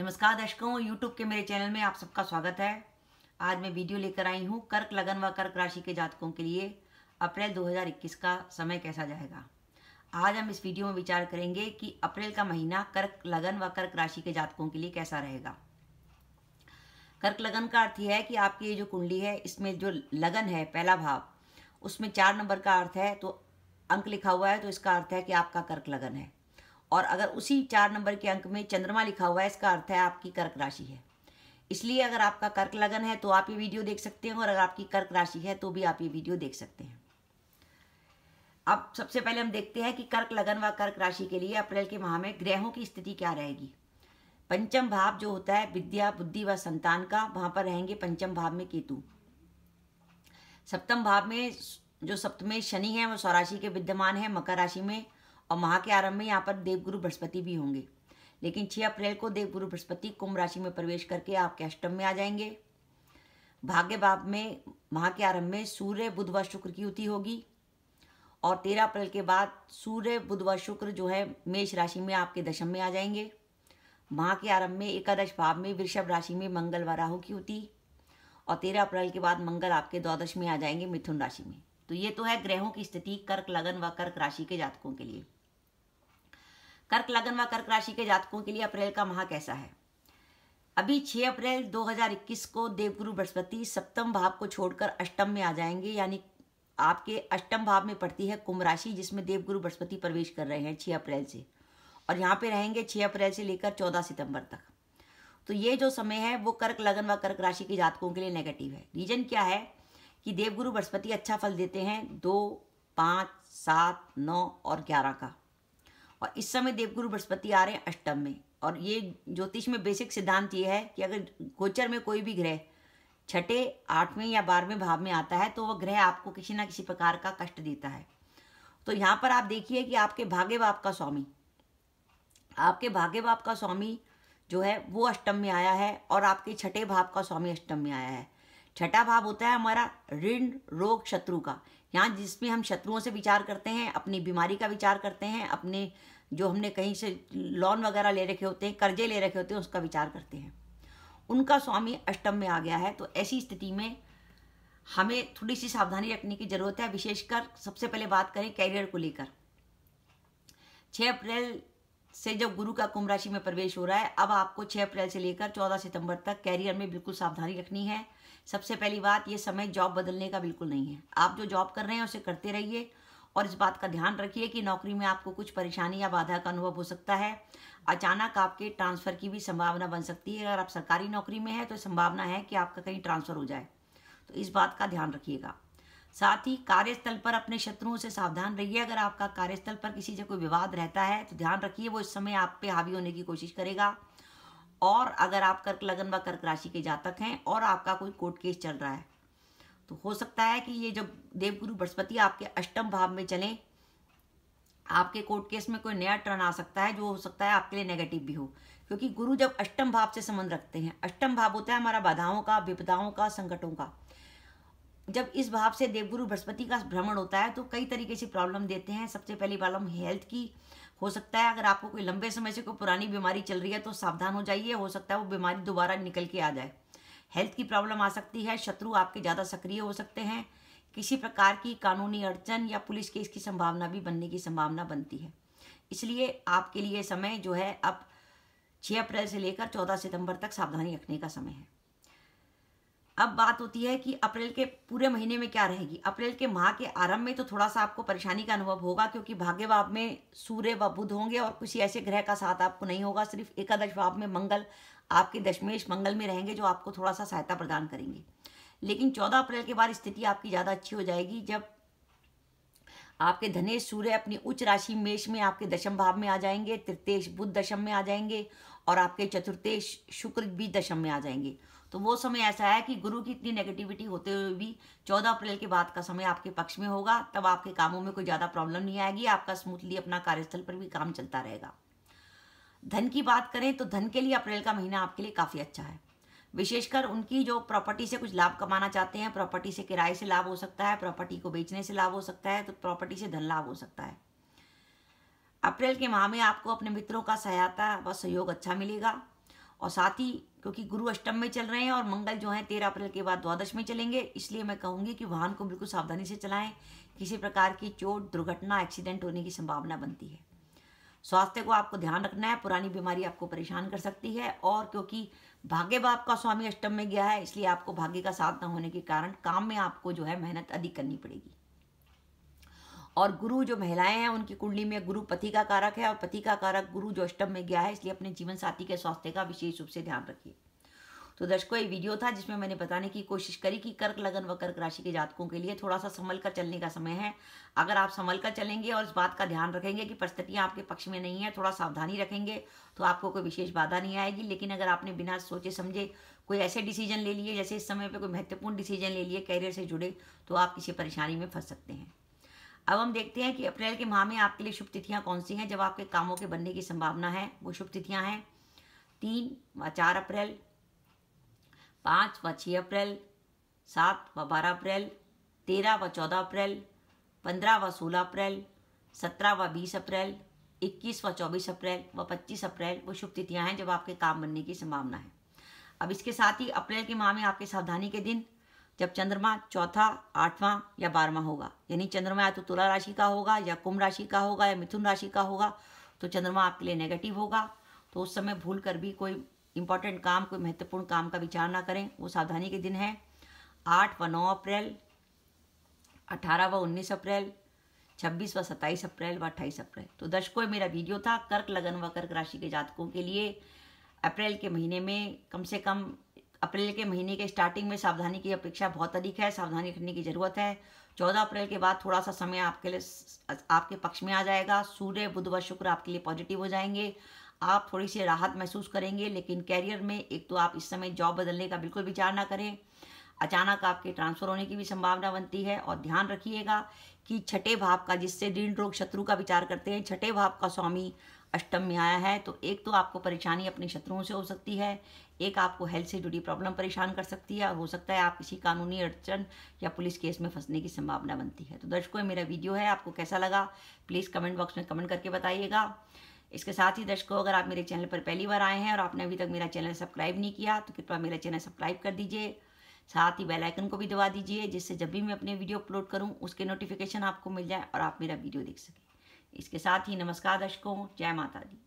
नमस्कार दर्शकों यूट्यूब के मेरे चैनल में आप सबका स्वागत है आज मैं वीडियो लेकर आई हूँ कर्क लगन व कर्क राशि के जातकों के लिए अप्रैल 2021 का समय कैसा जाएगा आज हम इस वीडियो में विचार करेंगे कि अप्रैल का महीना कर्क लगन व कर्क राशि के जातकों के लिए कैसा रहेगा कर्क लगन का अर्थ यह है कि आपकी ये जो कुंडली है इसमें जो लगन है पहला भाव उसमें चार नंबर का अर्थ है तो अंक लिखा हुआ है तो इसका अर्थ है कि आपका कर्क लगन है और अगर उसी चार नंबर के अंक में चंद्रमा लिखा हुआ है इसका अर्थ है आपकी कर्क राशि है इसलिए अगर आपका कर्क लगन है तो आप ये वीडियो देख सकते हैं और अगर आपकी कर्क राशि है तो भी आप ये वीडियो देख सकते हैं अब सबसे पहले हम देखते हैं कि कर्क लगन व कर्क राशि के लिए अप्रैल के माह में ग्रहों की स्थिति क्या रहेगी पंचम भाव जो होता है विद्या बुद्धि व संतान का वहां पर रहेंगे पंचम भाव में केतु सप्तम भाव में जो सप्तमे शनि है वो स्वराशि के विद्यमान है मकर राशि में और माह के आरंभ में यहाँ पर देवगुरु बृहस्पति भी होंगे लेकिन 6 अप्रैल को देवगुरु बृहस्पति कुंभ राशि में प्रवेश करके आपके अष्टम में आ जाएंगे भाग्य भाव में माह के आरंभ में सूर्य बुध व शुक्र की युति होगी और तेरह अप्रैल के बाद सूर्य बुध व शुक्र जो है मेष राशि में आपके दशम में आ जाएंगे माह के आरंभ में एकादश भाव में वृषभ राशि में मंगल व राहु की युति और तेरह अप्रैल के बाद मंगल आपके द्वादश में आ जाएंगे मिथुन राशि में तो ये तो है ग्रहों की स्थिति कर्क लगन व कर्क राशि के जातकों के लिए कर्क लगन व कर्क राशि के जातकों के लिए अप्रैल का माह कैसा है अभी 6 अप्रैल 2021 को देवगुरु बृहस्पति सप्तम भाव को छोड़कर अष्टम में आ जाएंगे यानी आपके अष्टम भाव में पड़ती है कुंभ राशि जिसमें देवगुरु बृहस्पति प्रवेश कर रहे हैं 6 अप्रैल से और यहाँ पे रहेंगे 6 अप्रैल से लेकर 14 सितंबर तक तो ये जो समय है वो कर्क लगन व कर्क राशि के जातकों के लिए नेगेटिव है रीजन क्या है कि देवगुरु बृहस्पति अच्छा फल देते हैं दो पाँच सात नौ और ग्यारह का और इस समय देवगुरु बृहस्पति आ रहे हैं अष्टम में और ये ज्योतिष में बेसिक सिद्धांत ये है कि अगर गोचर में कोई भी ग्रह छठे आठवें या बारहवें भाव में आता है तो वह ग्रह आपको किसी ना किसी प्रकार का कष्ट देता है तो यहाँ पर आप देखिए कि आपके भाग्य बाप का स्वामी आपके भाग्य बाप का स्वामी जो है वो अष्टम में आया है और आपके छठे भाव का स्वामी अष्टम में आया है छठा भाव होता है हमारा ऋण रोग शत्रु का यहाँ जिसमें हम शत्रुओं से विचार करते हैं अपनी बीमारी का विचार करते हैं अपने जो हमने कहीं से लोन वगैरह ले रखे होते हैं कर्जे ले रखे होते हैं उसका विचार करते हैं उनका स्वामी अष्टम में आ गया है तो ऐसी स्थिति में हमें थोड़ी सी सावधानी रखने की ज़रूरत है विशेषकर सबसे पहले बात करें कैरियर को लेकर छः अप्रैल से जब गुरु का कुंभ राशि में प्रवेश हो रहा है अब आपको 6 अप्रैल से लेकर 14 सितंबर तक कैरियर में बिल्कुल सावधानी रखनी है सबसे पहली बात ये समय जॉब बदलने का बिल्कुल नहीं है आप जो जॉब कर रहे हैं उसे करते रहिए और इस बात का ध्यान रखिए कि नौकरी में आपको कुछ परेशानी या बाधा का अनुभव हो सकता है अचानक आपके ट्रांसफ़र की भी संभावना बन सकती है अगर आप सरकारी नौकरी में हैं तो संभावना है कि आपका कहीं ट्रांसफ़र हो जाए तो इस बात का ध्यान रखिएगा साथ ही कार्यस्थल पर अपने शत्रुओं से सावधान रहिए अगर आपका कार्यस्थल पर किसी से कोई विवाद रहता है तो ध्यान रखिए वो इस समय आप पे हावी होने की कोशिश करेगा और अगर आप कर्क लगन व कर्क राशि के जातक हैं और आपका कोई कोर्ट केस चल रहा है तो हो सकता है कि ये जब देवगुरु बृहस्पति आपके अष्टम भाव में चलें आपके कोर्ट केस में कोई नया टर्न आ सकता है जो हो सकता है आपके लिए नेगेटिव भी हो क्योंकि गुरु जब अष्टम भाव से संबंध रखते हैं अष्टम भाव होता है हमारा बाधाओं का विपदाओं का संकटों का जब इस भाव से देवगुरु बृहस्पति का भ्रमण होता है तो कई तरीके से प्रॉब्लम देते हैं सबसे पहली प्रॉब्लम हेल्थ की हो सकता है अगर आपको कोई लंबे समय से कोई पुरानी बीमारी चल रही है तो सावधान हो जाइए हो सकता है वो बीमारी दोबारा निकल के आ जाए हेल्थ की प्रॉब्लम आ सकती है शत्रु आपके ज़्यादा सक्रिय हो सकते हैं किसी प्रकार की कानूनी अड़चन या पुलिस केस की संभावना भी बनने की संभावना बनती है इसलिए आपके लिए समय जो है अब छः अप्रैल से लेकर चौदह सितंबर तक सावधानी रखने का समय है अब बात होती है कि अप्रैल के पूरे महीने में क्या रहेगी अप्रैल के माह के आरंभ में तो थोड़ा सा आपको परेशानी का अनुभव होगा क्योंकि भाग्य भाव में सूर्य व बुध होंगे और किसी ऐसे ग्रह का साथ आपको नहीं होगा सिर्फ एकादश भाव में मंगल आपके दशमेश मंगल में रहेंगे जो आपको थोड़ा सा सहायता प्रदान करेंगे लेकिन चौदह अप्रैल के बाद स्थिति आपकी ज़्यादा अच्छी हो जाएगी जब आपके धनेश सूर्य अपनी उच्च राशि मेष में आपके दशम भाव में आ जाएंगे तृतीय बुद्ध दशम में आ जाएंगे और आपके चतुर्थेश शुक्र भी दशम में आ जाएंगे तो वो समय ऐसा है कि गुरु की इतनी नेगेटिविटी होते हुए भी 14 अप्रैल के बाद का समय आपके पक्ष में होगा तब आपके कामों में कोई ज़्यादा प्रॉब्लम नहीं आएगी आपका स्मूथली अपना कार्यस्थल पर भी काम चलता रहेगा धन की बात करें तो धन के लिए अप्रैल का महीना आपके लिए काफ़ी अच्छा है विशेषकर उनकी जो प्रॉपर्टी से कुछ लाभ कमाना चाहते हैं प्रॉपर्टी से किराए से लाभ हो सकता है प्रॉपर्टी को बेचने से लाभ हो सकता है तो प्रॉपर्टी से धन लाभ हो सकता है अप्रैल के माह में आपको अपने मित्रों का सहायता व सहयोग अच्छा मिलेगा और साथ ही क्योंकि गुरु अष्टम में चल रहे हैं और मंगल जो है तेरह अप्रैल के बाद द्वादश में चलेंगे इसलिए मैं कहूँगी कि वाहन को बिल्कुल सावधानी से चलाएं किसी प्रकार की चोट दुर्घटना एक्सीडेंट होने की संभावना बनती है स्वास्थ्य को आपको ध्यान रखना है पुरानी बीमारी आपको परेशान कर सकती है और क्योंकि भाग्य बाप का स्वामी अष्टम में गया है इसलिए आपको भाग्य का साथ न होने के कारण काम में आपको जो है मेहनत अधिक करनी पड़ेगी और गुरु जो महिलाएं हैं उनकी कुंडली में गुरु पति का कारक है और पति का कारक गुरु जो अष्टम में गया है इसलिए अपने जीवन साथी के स्वास्थ्य का विशेष रूप से ध्यान रखिए तो दर्शकों ये वीडियो था जिसमें मैंने बताने की कोशिश करी कि कर्क लगन व कर्क राशि के जातकों के लिए थोड़ा सा संभल कर चलने का समय है अगर आप संभल कर चलेंगे और इस बात का ध्यान रखेंगे कि परिस्थितियाँ आपके पक्ष में नहीं है थोड़ा सावधानी रखेंगे तो आपको कोई विशेष बाधा नहीं आएगी लेकिन अगर आपने बिना सोचे समझे कोई ऐसे डिसीजन ले लिए जैसे इस समय पर कोई महत्वपूर्ण डिसीजन ले लिए कैरियर से जुड़े तो आप किसी परेशानी में फंस सकते हैं अब हम देखते हैं कि अप्रैल के माह में आपके लिए शुभ तिथियाँ कौन सी हैं जब आपके कामों के बनने की संभावना है वो शुभ तिथियाँ हैं तीन व चार अप्रैल पाँच व छः अप्रैल सात व बारह अप्रैल तेरह व चौदह अप्रैल पंद्रह व सोलह अप्रैल सत्रह व बीस अप्रैल इक्कीस व चौबीस अप्रैल व पच्चीस अप्रैल वो शुभ तिथियाँ हैं जब आपके काम बनने की संभावना है अब इसके साथ ही अप्रैल के माह में आपके सावधानी के दिन जब चंद्रमा चौथा आठवां या बारहवा होगा यानी चंद्रमा या तो तुला राशि का होगा या कुंभ राशि का होगा या मिथुन राशि का होगा तो चंद्रमा आपके लिए नेगेटिव होगा तो उस समय भूल कर भी कोई इंपॉर्टेंट काम कोई महत्वपूर्ण काम का विचार ना करें वो सावधानी के दिन है आठ व नौ अप्रैल अठारह व उन्नीस अप्रैल छब्बीस व सत्ताईस अप्रैल व अट्ठाईस अप्रैल तो दर्शकों मेरा वीडियो था कर्क लगन व कर्क राशि के जातकों के लिए अप्रैल के महीने में कम से कम अप्रैल के महीने के स्टार्टिंग में सावधानी की अपेक्षा बहुत अधिक है सावधानी रखने की ज़रूरत है चौदह अप्रैल के बाद थोड़ा सा समय आपके लिए आपके पक्ष में आ जाएगा सूर्य बुध व शुक्र आपके लिए पॉजिटिव हो जाएंगे आप थोड़ी सी राहत महसूस करेंगे लेकिन कैरियर में एक तो आप इस समय जॉब बदलने का बिल्कुल विचार ना करें अचानक आपके ट्रांसफर होने की भी संभावना बनती है और ध्यान रखिएगा कि छठे भाव का जिससे ऋण रोग शत्रु का विचार करते हैं छठे भाव का स्वामी अष्टम में आया है तो एक तो आपको परेशानी अपने शत्रुओं से हो सकती है एक आपको हेल्थ से जुड़ी प्रॉब्लम परेशान कर सकती है और हो सकता है आप किसी कानूनी अड़चन या पुलिस केस में फंसने की संभावना बनती है तो दर्शकों मेरा वीडियो है आपको कैसा लगा प्लीज़ कमेंट बॉक्स में कमेंट करके बताइएगा इसके साथ ही दर्शकों अगर आप मेरे चैनल पर पहली बार आए हैं और आपने अभी तक मेरा चैनल सब्सक्राइब नहीं किया तो कृपया मेरा चैनल सब्सक्राइब कर दीजिए साथ ही बेल आइकन को भी दबा दीजिए जिससे जब भी मैं अपने वीडियो अपलोड करूं उसके नोटिफिकेशन आपको मिल जाए और आप मेरा वीडियो देख सकें इसके साथ ही नमस्कार दर्शकों जय माता दी